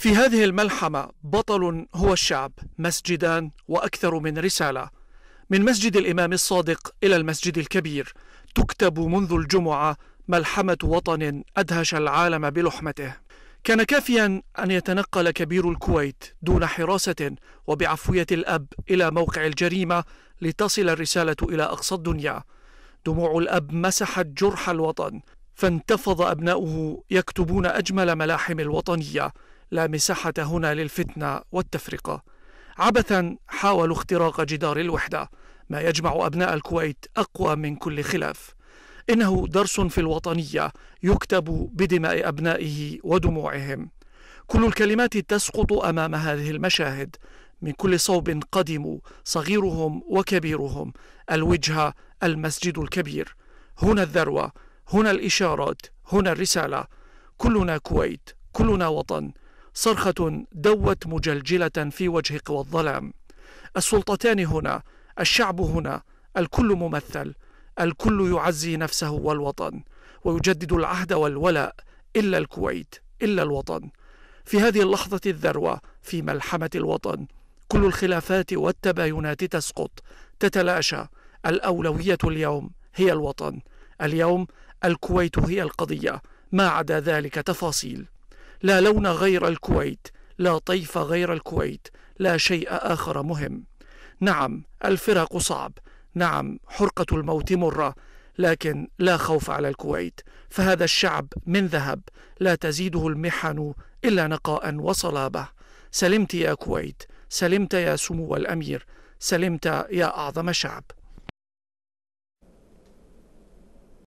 في هذه الملحمة بطل هو الشعب مسجدان وأكثر من رسالة من مسجد الإمام الصادق إلى المسجد الكبير تكتب منذ الجمعة ملحمة وطن أدهش العالم بلحمته كان كافيا أن يتنقل كبير الكويت دون حراسة وبعفوية الأب إلى موقع الجريمة لتصل الرسالة إلى أقصى الدنيا دموع الأب مسحت جرح الوطن فانتفض أبناؤه يكتبون أجمل ملاحم الوطنية لا مساحة هنا للفتنة والتفرقة عبثا حاولوا اختراق جدار الوحدة ما يجمع أبناء الكويت أقوى من كل خلاف إنه درس في الوطنية يكتب بدماء أبنائه ودموعهم كل الكلمات تسقط أمام هذه المشاهد من كل صوب قدموا صغيرهم وكبيرهم الوجهة المسجد الكبير هنا الذروة هنا الإشارات هنا الرسالة كلنا كويت كلنا وطن صرخة دوت مجلجلة في وجه قوى الظلام السلطتان هنا الشعب هنا الكل ممثل الكل يعزي نفسه والوطن ويجدد العهد والولاء إلا الكويت إلا الوطن في هذه اللحظة الذروة في ملحمة الوطن كل الخلافات والتباينات تسقط تتلاشى الأولوية اليوم هي الوطن اليوم الكويت هي القضية ما عدا ذلك تفاصيل لا لون غير الكويت لا طيف غير الكويت لا شيء آخر مهم نعم الفراق صعب نعم حرقة الموت مرة لكن لا خوف على الكويت فهذا الشعب من ذهب لا تزيده المحن إلا نقاء وصلابة سلمت يا كويت سلمت يا سمو الأمير سلمت يا أعظم شعب